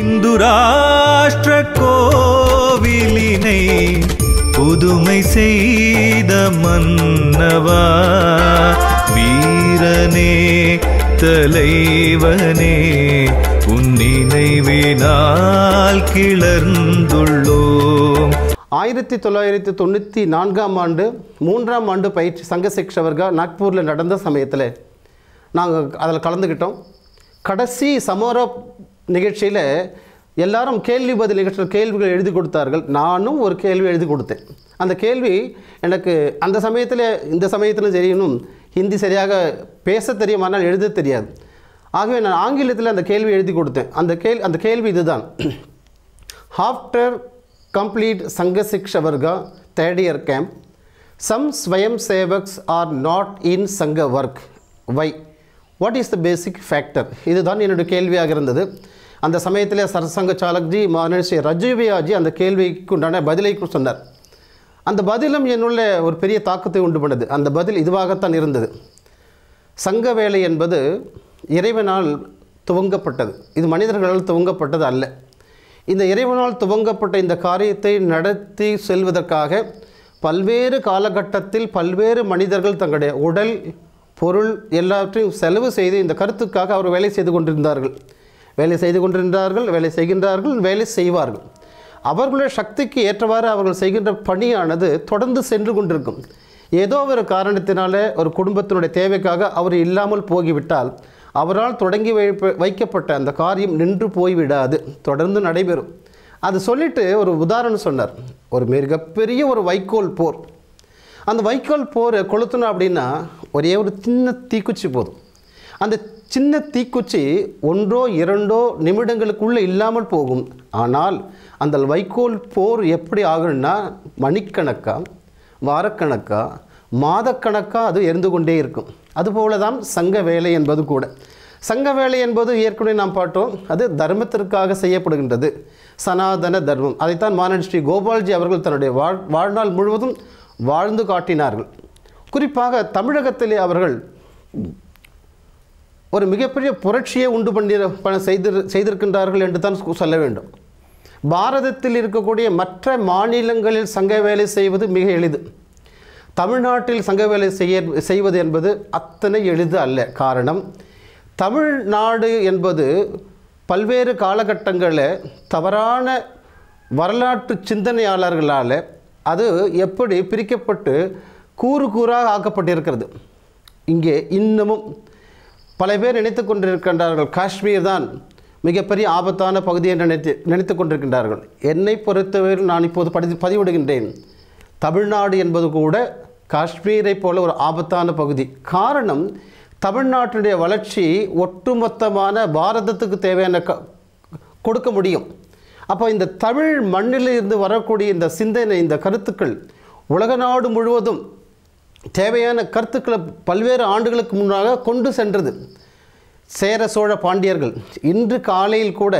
இந்து ராஷ்டிர கோவிலினை புதுமை செய்த மன்னவா வீரனே தலைவனே உன்னினைவினால் கிளர்ந்துள்ளோம் ஆயிரத்தி தொள்ளாயிரத்தி தொண்ணூற்றி நான்காம் ஆண்டு மூன்றாம் ஆண்டு பயிற்சி சங்க சிக்ஷவர்கள் நாக்பூரில் நடந்த சமயத்தில் நாங்கள் அதில் கலந்துக்கிட்டோம் கடைசி சமோரா நிகழ்ச்சியில் எல்லாரும் கேள்வி பதில் நிகழ்ச்சியில் கேள்விகள் எழுதி கொடுத்தார்கள் நானும் ஒரு கேள்வி எழுதி கொடுத்தேன் அந்த கேள்வி எனக்கு அந்த சமயத்தில் இந்த சமயத்தில் தெரியணும் ஹிந்தி சரியாக பேச தெரியும் ஆனால் எழுத தெரியாது ஆகவே நான் ஆங்கிலத்தில் அந்த கேள்வி எழுதி கொடுத்தேன் அந்த கேள் அந்த கேள்வி இதுதான் after complete Sangh Shiksha Varga third year camp some swayamsevaks are not in Sangh work why what is the basic factor இதுதான் என்னுடைய கேள்வியாக இருந்தது அந்த சமயத்தில் சரசங்க சாலக்ஜி மகனிஷி ரஜுவியாஜி அந்த கேள்விக்கு உண்டான பதிலை சொன்னார் அந்த பதிலும் என்னுள்ள ஒரு பெரிய தாக்கத்தை உண்டு பண்ணது அந்த பதில் இதுவாகத்தான் இருந்தது சங்க வேலை என்பது இறைவனால் துவங்கப்பட்டது இது மனிதர்களால் துவங்கப்பட்டது அல்ல இந்த இறைவனால் துவங்கப்பட்ட இந்த காரியத்தை நடத்தி செல்வதற்காக பல்வேறு காலகட்டத்தில் பல்வேறு மனிதர்கள் தங்களுடைய உடல் பொருள் எல்லாவற்றையும் செலவு செய்து இந்த கருத்துக்காக அவர் வேலை செய்து கொண்டிருந்தார்கள் வேலை செய்து கொண்டிருந்தார்கள் வேலை செய்கின்றார்கள் வேலை செய்வார்கள் அவர்களுடைய சக்திக்கு ஏற்றவாறு அவர்கள் செய்கின்ற பணியானது தொடர்ந்து சென்று கொண்டிருக்கும் ஏதோ ஒரு காரணத்தினால ஒரு குடும்பத்தினுடைய தேவைக்காக அவர் இல்லாமல் போகிவிட்டால் அவரால் தொடங்கி வைக்கப்பட்ட அந்த காரியம் நின்று போய்விடாது தொடர்ந்து நடைபெறும் அது சொல்லிட்டு ஒரு உதாரணம் சொன்னார் ஒரு மிகப்பெரிய ஒரு வைக்கோல் போர் அந்த வைக்கோல் போர் கொளுத்தணும் அப்படின்னா ஒரே ஒரு சின்ன தீக்குச்சி போதும் அந்த சின்ன தீக்குச்சி ஒன்றோ இரண்டோ நிமிடங்களுக்குள்ளே இல்லாமல் போகும் ஆனால் அந்த வைக்கோல் போர் எப்படி ஆகும்னா மணிக்கணக்கா வாரக்கணக்கா மாதக்கணக்காக அது எரிந்து கொண்டே இருக்கும் அதுபோல தான் சங்க வேலை என்பது கூட சங்க வேலை என்பது ஏற்கனவே நாம் பார்த்தோம் அது தர்மத்திற்காக செய்யப்படுகின்றது சனாதன தர்மம் அதைத்தான் மானன் ஸ்ரீ கோபால்ஜி அவர்கள் தன்னுடைய வாழ் வாழ்நாள் முழுவதும் வாழ்ந்து காட்டினார்கள் குறிப்பாக தமிழகத்திலே அவர்கள் ஒரு மிகப்பெரிய புரட்சியை உண்டு பண்ணி செய்திரு செய்திருக்கின்றார்கள் என்று தான் சொல்ல வேண்டும் பாரதத்தில் இருக்கக்கூடிய மற்ற மாநிலங்களில் சங்க வேலை செய்வது மிக எளிது தமிழ்நாட்டில் சங்க வேலை செய்ய செய்வது என்பது அத்தனை எளிது அல்ல காரணம் தமிழ்நாடு என்பது பல்வேறு காலகட்டங்களில் தவறான வரலாற்று சிந்தனையாளர்களால் அது எப்படி பிரிக்கப்பட்டு கூறு கூறாக ஆக்கப்பட்டிருக்கிறது இங்கே இன்னமும் பல பேர் நினைத்து கொண்டிருக்கின்றார்கள் காஷ்மீர் தான் மிகப்பெரிய ஆபத்தான பகுதி என்று நினைத்து நினைத்து கொண்டிருக்கின்றார்கள் என்னை பொறுத்தவரையில் நான் இப்போது படி பதிவிடுகின்றேன் தமிழ்நாடு என்பது கூட காஷ்மீரை போல ஒரு ஆபத்தான பகுதி காரணம் தமிழ்நாட்டினுடைய வளர்ச்சி ஒட்டுமொத்தமான பாரதத்துக்கு தேவையான க கொடுக்க முடியும் அப்போ இந்த தமிழ் மண்ணிலிருந்து வரக்கூடிய இந்த சிந்தனை இந்த கருத்துக்கள் உலக நாடு முழுவதும் தேவையான கருத்துக்களை பல்வேறு ஆண்டுகளுக்கு முன்னாக கொண்டு சென்றது சேர சோழ பாண்டியர்கள் இன்று காலையில் கூட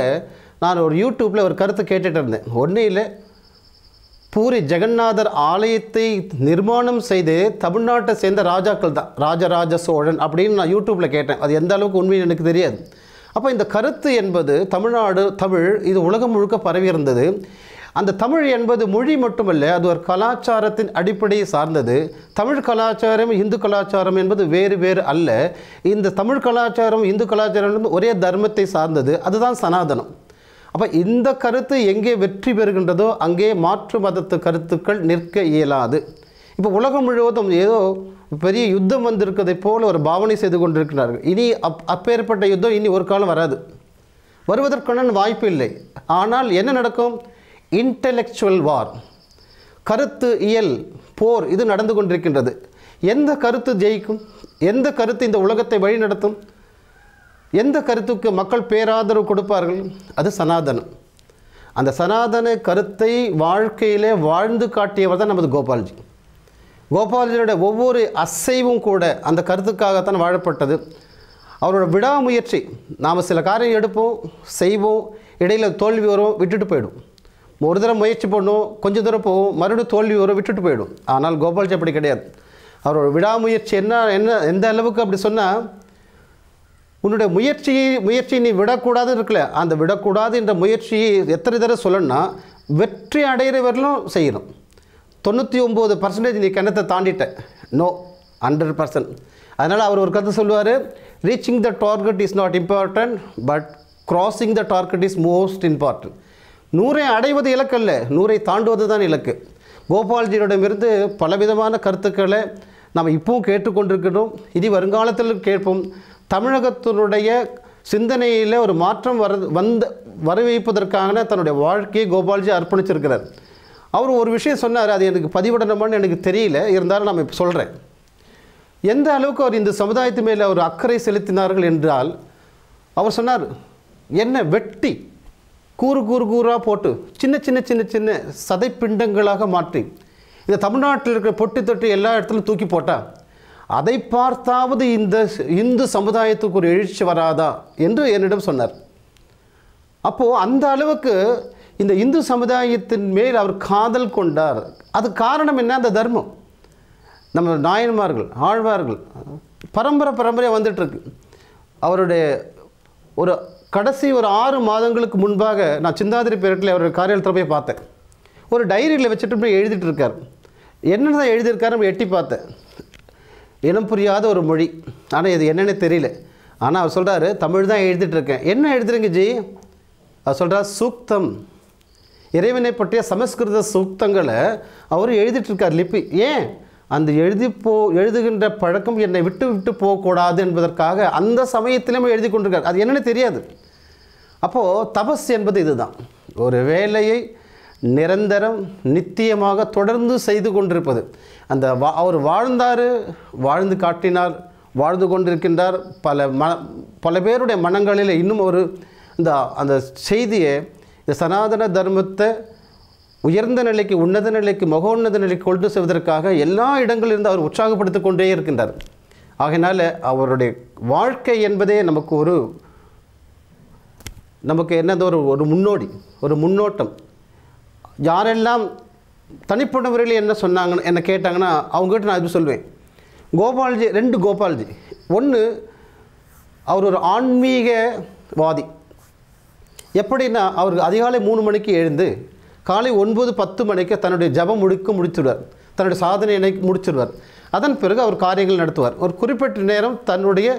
நான் ஒரு யூடியூப்பில் ஒரு கருத்து கேட்டுகிட்டு இருந்தேன் ஒன்றும் இல்லை பூரி ஜெகநாதர் ஆலயத்தை நிர்மாணம் செய்து தமிழ்நாட்டை சேர்ந்த ராஜாக்கள் தான் ராஜராஜ சோழன் அப்படின்னு நான் யூடியூப்பில் கேட்டேன் அது எந்த அளவுக்கு உண்மை எனக்கு தெரியாது அப்போ இந்த கருத்து என்பது தமிழ்நாடு தமிழ் இது உலகம் முழுக்க பரவி இருந்தது அந்த தமிழ் என்பது மொழி மட்டுமல்ல அது ஒரு கலாச்சாரத்தின் அடிப்படையை சார்ந்தது தமிழ் கலாச்சாரம் இந்து கலாச்சாரம் என்பது வேறு வேறு அல்ல இந்த தமிழ் கலாச்சாரம் இந்து கலாச்சாரம் ஒரே தர்மத்தை சார்ந்தது அதுதான் சனாதனம் அப்போ இந்த கருத்து எங்கே வெற்றி பெறுகின்றதோ அங்கே மாற்று மதத்து கருத்துக்கள் நிற்க இயலாது இப்போ உலகம் முழுவதும் ஏதோ பெரிய யுத்தம் வந்திருக்கதை போல் ஒரு பாவனை செய்து கொண்டிருக்கிறார்கள் இனி அப் அப்பேற்பட்ட யுத்தம் இனி ஒரு காலம் வராது வருவதற்கான வாய்ப்பு இல்லை ஆனால் என்ன நடக்கும் இன்டெலெக்சுவல் வார் கருத்து இயல் போர் இது நடந்து கொண்டிருக்கின்றது எந்த கருத்து ஜெயிக்கும் எந்த கருத்து இந்த உலகத்தை வழிநடத்தும் எந்த கருத்துக்கு மக்கள் பேராதரவு கொடுப்பார்கள் அது சனாதனம் அந்த சனாதன கருத்தை வாழ்க்கையிலே வாழ்ந்து காட்டியவர் தான் நமது கோபால்ஜி கோபால்ஜியோட ஒவ்வொரு அசைவும் கூட அந்த கருத்துக்காகத்தான் வாழப்பட்டது அவரோட விடாமுயற்சி நாம் சில காரியம் எடுப்போம் செய்வோம் இடையில் தோல்வி வரும் விட்டுட்டு போயிடும் ஒரு தடவை முயற்சி பண்ணும் கொஞ்சம் தூரம் போகும் மறுபடியும் தோல்வி வரும் விட்டுட்டு போயிடும் ஆனால் கோபால்ஜி அப்படி கிடையாது அவரோட விடாமுயற்சி என்ன என்ன எந்த அளவுக்கு அப்படி சொன்னால் உன்னுடைய முயற்சியை முயற்சி நீ விடக்கூடாதுன்னு இருக்குல்ல அந்த விடக்கூடாது என்ற முயற்சியை எத்தனை தடவை சொல்லணும்னா வெற்றி அடைகிற வரலும் செய்யணும் தொண்ணூற்றி ஒம்பது பர்சன்டேஜ் நீ கிணத்தை தாண்டிட்ட நோ ஹண்ட்ரட் பர்சன்ட் அதனால் அவர் ஒரு கருத்து சொல்லுவார் reaching the target is not important but crossing the target is most important நூறை அடைவது இலக்கல்ல நூறை தாண்டுவது தான் இலக்கு கோபால்ஜியிடமிருந்து பலவிதமான கருத்துக்களை நாம் இப்பவும் கேட்டுக்கொண்டிருக்கிறோம் இனி வருங்காலத்தில் கேட்போம் தமிழகத்தினுடைய சிந்தனையில் ஒரு மாற்றம் வர வந்த வரவேற்பதற்காக தன்னுடைய வாழ்க்கையை கோபால்ஜி அர்ப்பணிச்சிருக்கிறார் அவர் ஒரு விஷயம் சொன்னார் அது எனக்கு பதிவிடணுமான்னு எனக்கு தெரியல இருந்தாலும் நான் இப்போ சொல்கிறேன் எந்த அளவுக்கு அவர் இந்த சமுதாயத்து மேலே அவர் அக்கறை செலுத்தினார்கள் என்றால் அவர் சொன்னார் என்ன வெட்டி கூறு கூறு கூறாக போட்டு சின்ன சின்ன சின்ன சின்ன சதைப்பிண்டங்களாக மாற்றி இந்த தமிழ்நாட்டில் இருக்கிற பொட்டி தொட்டி எல்லா இடத்துலையும் தூக்கி போட்டால் அதை பார்த்தாவது இந்த இந்து சமுதாயத்துக்கு ஒரு எழுச்சி வராதா என்று என்னிடம் சொன்னார் அப்போது அந்த அளவுக்கு இந்த இந்து சமுதாயத்தின் மேல் அவர் காதல் கொண்டார் அது காரணம் என்ன அந்த தர்மம் நம்ம நாயன்மார்கள் ஆழ்வார்கள் பரம்பரை பரம்பரையாக வந்துட்டுருக்கு அவருடைய ஒரு கடைசி ஒரு ஆறு மாதங்களுக்கு முன்பாக நான் சிந்தாதிரி பேரட்டில் அவர் காரியத்தில் போய் பார்த்தேன் ஒரு டைரியில் வச்சுட்டு போய் எழுதிட்டு இருக்கார் என்னென்ன தான் எழுதியிருக்காரு நம்ம எட்டி பார்த்தேன் இனம் புரியாத ஒரு மொழி ஆனால் இது என்னென்னு தெரியல ஆனால் அவர் சொல்கிறாரு தமிழ் தான் எழுதிட்டுருக்கேன் என்ன எழுதுறீங்க ஜி அவர் சொல்கிறார் சூக்தம் இறைவனை பற்றிய சமஸ்கிருத சூக்தங்களை அவர் எழுதிட்டுருக்கார் லிப்பி ஏன் அந்த எழுதி போ எழுதுகின்ற பழக்கம் என்னை விட்டு விட்டு போகக்கூடாது என்பதற்காக அந்த சமயத்திலேயே எழுதி கொண்டிருக்கார் அது என்னென்னு தெரியாது அப்போது தபஸ் என்பது இதுதான் ஒரு வேலையை நிரந்தரம் நித்தியமாக தொடர்ந்து செய்து கொண்டிருப்பது அந்த வா அவர் வாழ்ந்தார் வாழ்ந்து காட்டினார் வாழ்ந்து கொண்டிருக்கின்றார் பல ம பல பேருடைய மனங்களில் இன்னும் ஒரு இந்த அந்த செய்தியை இந்த சனாதன தர்மத்தை உயர்ந்த நிலைக்கு உன்னத நிலைக்கு மகோன்னத நிலைக்கு கொண்டு செய்வதற்காக எல்லா இடங்களிலிருந்து அவர் உற்சாகப்படுத்திக் கொண்டே இருக்கின்றார் ஆகையினால் அவருடைய வாழ்க்கை என்பதே நமக்கு ஒரு நமக்கு என்னது ஒரு ஒரு முன்னோடி ஒரு முன்னோட்டம் யாரெல்லாம் தனிப்பட்ட முறையில் என்ன சொன்னாங்கன்னு என்ன கேட்டாங்கன்னா அவங்ககிட்ட நான் இது சொல்வேன் கோபால்ஜி ரெண்டு கோபால்ஜி ஒன்று அவர் ஒரு ஆன்மீகவாதி எப்படின்னா அவர் அதிகாலை மூணு மணிக்கு எழுந்து காலை ஒன்பது பத்து மணிக்கு தன்னுடைய ஜபம் முழுக்க முடிச்சுடுவார் தன்னுடைய சாதனை முடிச்சிடுவார் அதன் பிறகு அவர் காரியங்கள் நடத்துவார் ஒரு குறிப்பிட்ட நேரம் தன்னுடைய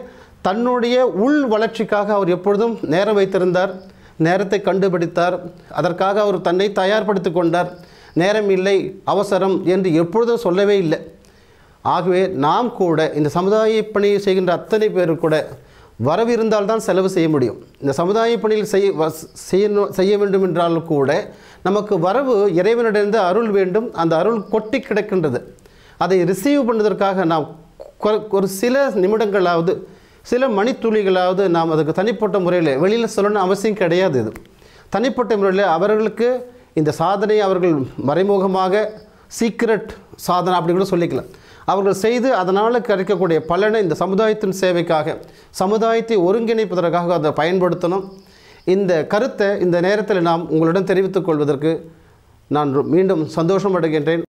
தன்னுடைய உள் வளர்ச்சிக்காக அவர் எப்பொழுதும் நேரம் வைத்திருந்தார் நேரத்தை கண்டுபிடித்தார் அதற்காக அவர் தன்னை தயார்படுத்தி கொண்டார் நேரம் இல்லை அவசரம் என்று எப்பொழுதும் சொல்லவே இல்லை ஆகவே நாம் கூட இந்த சமுதாய பணியை செய்கின்ற அத்தனை பேர் கூட வரவிருந்தால் தான் செலவு செய்ய முடியும் இந்த சமுதாய பணியில் செய்ய செய்யணும் செய்ய வேண்டும் என்றாலும் கூட நமக்கு வரவு இறைவனிடந்து அருள் வேண்டும் அந்த அருள் கொட்டி கிடக்கின்றது அதை ரிசீவ் பண்ணுவதற்காக நாம் ஒரு சில நிமிடங்களாவது சில மணித்துளிகளாவது நாம் அதுக்கு தனிப்பட்ட முறையில் வெளியில் சொல்லணும் அவசியம் கிடையாது இது தனிப்பட்ட முறையில் அவர்களுக்கு இந்த சாதனை அவர்கள் மறைமுகமாக சீக்ரெட் சாதனை அப்படி கூட சொல்லிக்கலாம் அவர்கள் செய்து அதனால் கிடைக்கக்கூடிய பலனை இந்த சமுதாயத்தின் சேவைக்காக சமுதாயத்தை ஒருங்கிணைப்பதற்காக அதை பயன்படுத்தணும் இந்த கருத்தை இந்த நேரத்தில் நாம் உங்களிடம் தெரிவித்துக் கொள்வதற்கு நான் மீண்டும் சந்தோஷம் அடைகின்றேன்